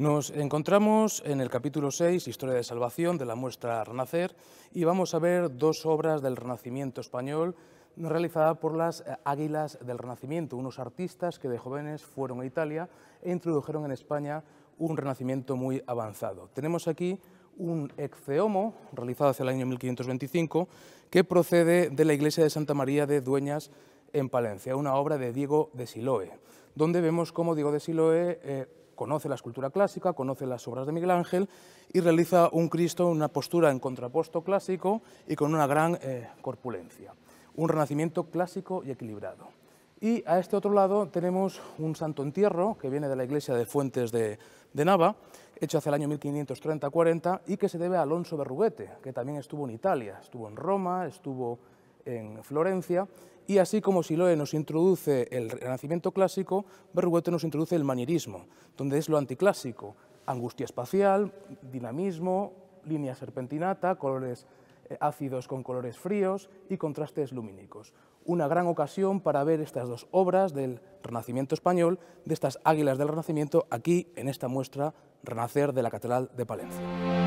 Nos encontramos en el capítulo 6, Historia de Salvación, de la muestra Renacer, y vamos a ver dos obras del Renacimiento español realizadas por las eh, Águilas del Renacimiento, unos artistas que de jóvenes fueron a Italia e introdujeron en España un renacimiento muy avanzado. Tenemos aquí un exceomo realizado hacia el año 1525 que procede de la iglesia de Santa María de Dueñas en Palencia, una obra de Diego de Siloe, donde vemos cómo Diego de Siloe eh, conoce la escultura clásica, conoce las obras de Miguel Ángel y realiza un Cristo en una postura en contraposto clásico y con una gran eh, corpulencia. Un renacimiento clásico y equilibrado. Y a este otro lado tenemos un santo entierro que viene de la iglesia de Fuentes de, Nava, hecho hacia el año 1530-40 y que se debe a Alonso Berruguete, que también estuvo en Italia, estuvo en Roma, estuvo en Florencia, y así como Siloé nos introduce el renacimiento clásico, Berruguete nos introduce el manierismo, donde es lo anticlásico, angustia espacial, dinamismo, línea serpentinata, colores eh, ácidos con colores fríos y contrastes lumínicos. Una gran ocasión para ver estas dos obras del Renacimiento español, de estas águilas del Renacimiento, aquí en esta muestra Renacer de la Catedral de Palencia.